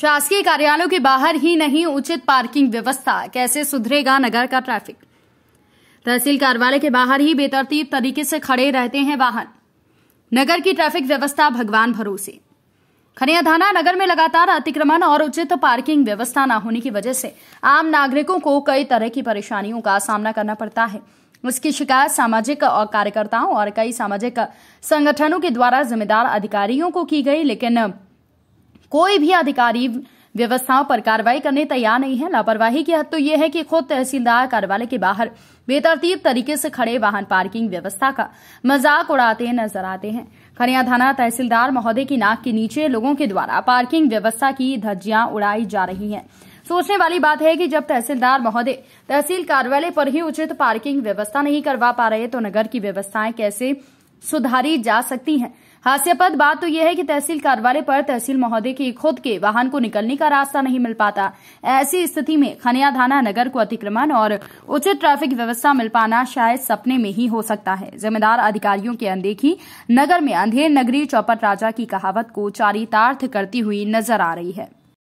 शासकीय कार्यालयों के बाहर ही नहीं उचित पार्किंग व्यवस्था कैसे सुधरेगा नगर का ट्रैफिक तहसील कार्यालय के बाहर ही बेतरतीब तरीके से खड़े रहते हैं वाहन नगर की ट्रैफिक व्यवस्था भगवान भरोसे खनिया थाना नगर में लगातार अतिक्रमण और उचित पार्किंग व्यवस्था न होने की वजह से आम नागरिकों को कई तरह की परेशानियों का सामना करना पड़ता है उसकी शिकायत सामाजिक और कार्यकर्ताओं और कई सामाजिक संगठनों के द्वारा जिम्मेदार अधिकारियों को की गई लेकिन कोई भी अधिकारी व्यवस्थाओं पर कार्रवाई करने तैयार नहीं है लापरवाही की हद तो यह है कि खुद तहसीलदार कार्यालय के बाहर बेतरतीब तरीके से खड़े वाहन पार्किंग व्यवस्था का मजाक उड़ाते नजर आते हैं खनिया थाना तहसीलदार महोदय की नाक के नीचे लोगों के द्वारा पार्किंग व्यवस्था की धज्जियां उड़ाई जा रही है सोचने वाली बात है कि जब तहसीलदार महोदय तहसील कार्यालय पर ही उचित पार्किंग व्यवस्था नहीं करवा पा रहे तो नगर की व्यवस्थाएं कैसे सुधारी जा सकती हैं हास्यपद बात तो यह है कि तहसील कार्यालय पर तहसील महोदय के खुद के वाहन को निकलने का रास्ता नहीं मिल पाता ऐसी स्थिति में खनिया थाना नगर को अतिक्रमण और उचित ट्रैफिक व्यवस्था मिल पाना शायद सपने में ही हो सकता है जिम्मेदार अधिकारियों की अनदेखी नगर में अंधेर नगरी चौपट राजा की कहावत को चारितार्थ करती हुई नजर आ रही है